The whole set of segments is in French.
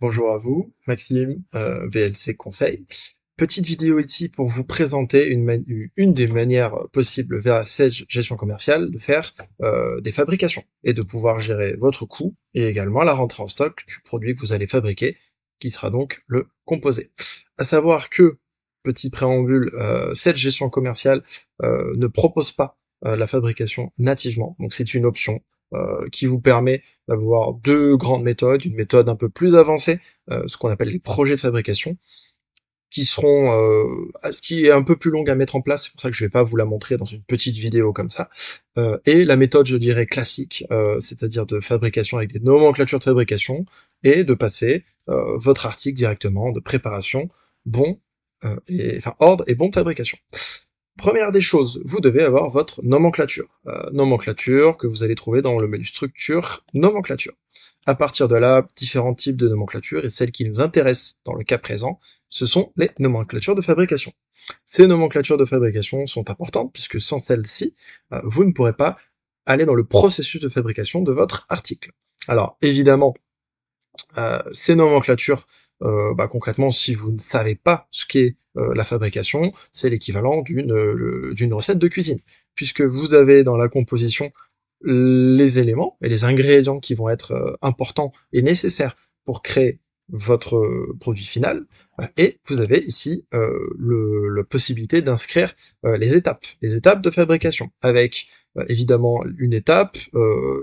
Bonjour à vous, Maxime, euh, VLC Conseil. Petite vidéo ici pour vous présenter une, une des manières possibles vers Sage Gestion Commerciale de faire euh, des fabrications et de pouvoir gérer votre coût et également la rentrée en stock du produit que vous allez fabriquer, qui sera donc le composé. À savoir que, petit préambule, Sage euh, Gestion Commerciale ne propose pas la fabrication nativement, donc c'est une option euh, qui vous permet d'avoir deux grandes méthodes, une méthode un peu plus avancée, euh, ce qu'on appelle les projets de fabrication, qui seront euh, qui est un peu plus longue à mettre en place, c'est pour ça que je vais pas vous la montrer dans une petite vidéo comme ça. et la méthode, je dirais, classique, c'est-à-dire de fabrication avec des nomenclatures de fabrication, et de passer votre article directement de préparation, bon, et, enfin ordre et bon de fabrication. Première des choses, vous devez avoir votre nomenclature. Euh, nomenclature que vous allez trouver dans le menu structure, nomenclature. À partir de là, différents types de nomenclature et celles qui nous intéressent dans le cas présent, ce sont les nomenclatures de fabrication. Ces nomenclatures de fabrication sont importantes puisque sans celles-ci, euh, vous ne pourrez pas aller dans le processus de fabrication de votre article. Alors évidemment, euh, ces nomenclatures euh, bah, concrètement, si vous ne savez pas ce qu'est euh, la fabrication, c'est l'équivalent d'une euh, d'une recette de cuisine, puisque vous avez dans la composition les éléments et les ingrédients qui vont être importants et nécessaires pour créer votre produit final et vous avez ici le, la possibilité d'inscrire les étapes, les étapes de fabrication avec évidemment une étape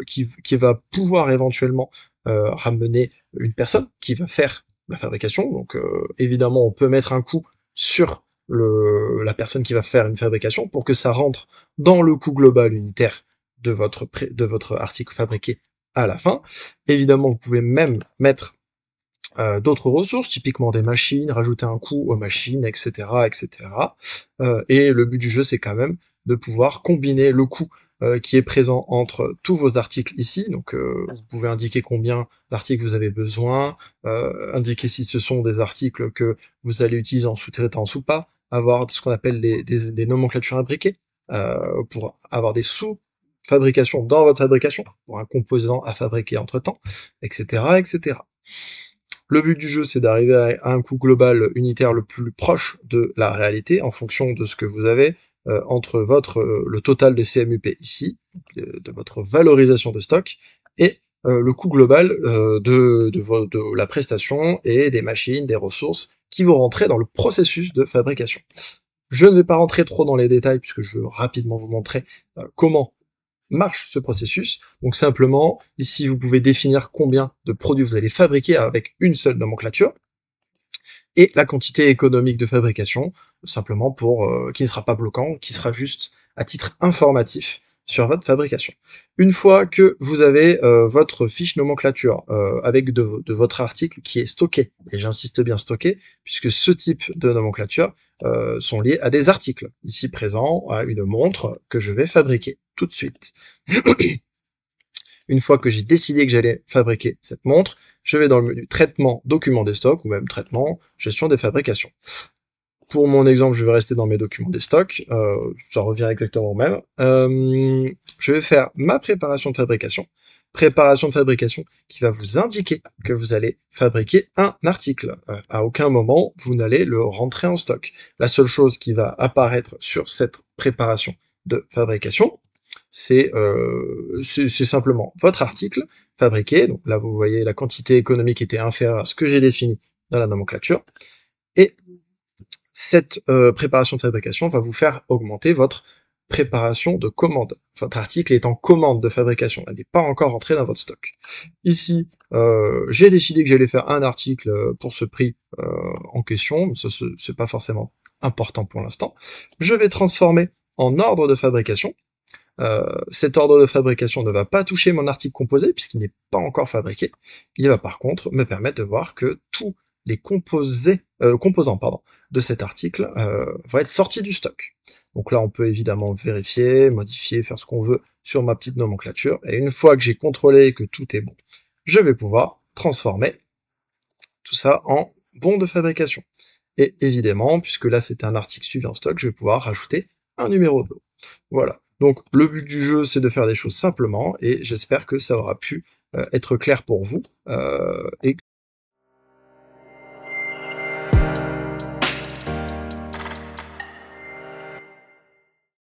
qui, qui, va pouvoir éventuellement ramener une personne qui va faire la fabrication. Donc euh, évidemment, on peut mettre un coût sur le, la personne qui va faire une fabrication pour que ça rentre dans le coût global unitaire de votre, de votre article fabriqué à la fin. Évidemment, vous pouvez même mettre euh, d'autres ressources, typiquement des machines, rajouter un coût aux machines, etc., etc. Euh, et le but du jeu, c'est quand même de pouvoir combiner le coût euh, qui est présent entre tous vos articles ici. Donc euh, ah. vous pouvez indiquer combien d'articles vous avez besoin, euh, indiquer si ce sont des articles que vous allez utiliser en sous-traitance ou pas, avoir ce qu'on appelle des, nomenclatures imbriquées pour avoir des sous fabrications dans votre fabrication, pour un composant à fabriquer entre-temps, etc., etc. Le but du jeu, c'est d'arriver à un coût global unitaire le plus proche de la réalité en fonction de ce que vous avez, euh, entre votre euh, le total des CMUP ici, euh, de votre valorisation de stock, et le coût global de, de, de, la prestation et des machines, des ressources qui vont rentrer dans le processus de fabrication. Je ne vais pas rentrer trop dans les détails puisque je veux rapidement vous montrer comment marche ce processus. Donc simplement, ici, vous pouvez définir combien de produits vous allez fabriquer avec une seule nomenclature et la quantité économique de fabrication simplement pour euh, qui ne sera pas bloquant, qui sera juste à titre informatif sur votre fabrication. Une fois que vous avez euh, votre fiche nomenclature euh, avec de, votre article qui est stocké, et j'insiste bien stocké, puisque ce type de nomenclature sont liés à des articles. Ici présent, à une montre que je vais fabriquer tout de suite. une fois que j'ai décidé que j'allais fabriquer cette montre, je vais dans le menu traitement, document des stocks, ou même traitement, gestion des fabrications pour mon exemple, je vais rester dans mes documents des stocks, euh, ça revient exactement au même. Euh, je vais faire ma préparation de fabrication, préparation de fabrication qui va vous indiquer que vous allez fabriquer un article. Euh, à aucun moment, vous n'allez le rentrer en stock. La seule chose qui va apparaître sur cette préparation de fabrication, c'est euh, simplement votre article fabriqué. Donc là, vous voyez, la quantité économique était inférieure à ce que j'ai défini dans la nomenclature. Et cette euh, préparation de fabrication va vous faire augmenter votre préparation de commande. Votre article est en commande de fabrication, elle n'est pas encore entrée dans votre stock. Ici, euh, j'ai décidé que j'allais faire un article euh, pour ce prix en question, mais ça c'est pas forcément important pour l'instant. Je vais transformer en ordre de fabrication. cet ordre de fabrication ne va pas toucher mon article composé puisqu'il n'est pas encore fabriqué. Il va par contre me permettre de voir que tout les composés, euh, composants pardon, de cet article euh, vont être sortis du stock. Donc là, on peut évidemment vérifier, modifier, faire ce qu'on veut sur ma petite nomenclature. Et une fois que j'ai contrôlé que tout est bon, je vais pouvoir transformer tout ça en bon de fabrication. Et évidemment, puisque là c'était un article suivi en stock, je vais pouvoir rajouter un numéro de lot. Voilà. Donc le but du jeu, c'est de faire des choses simplement, et j'espère que ça aura pu euh, être clair pour vous, euh, et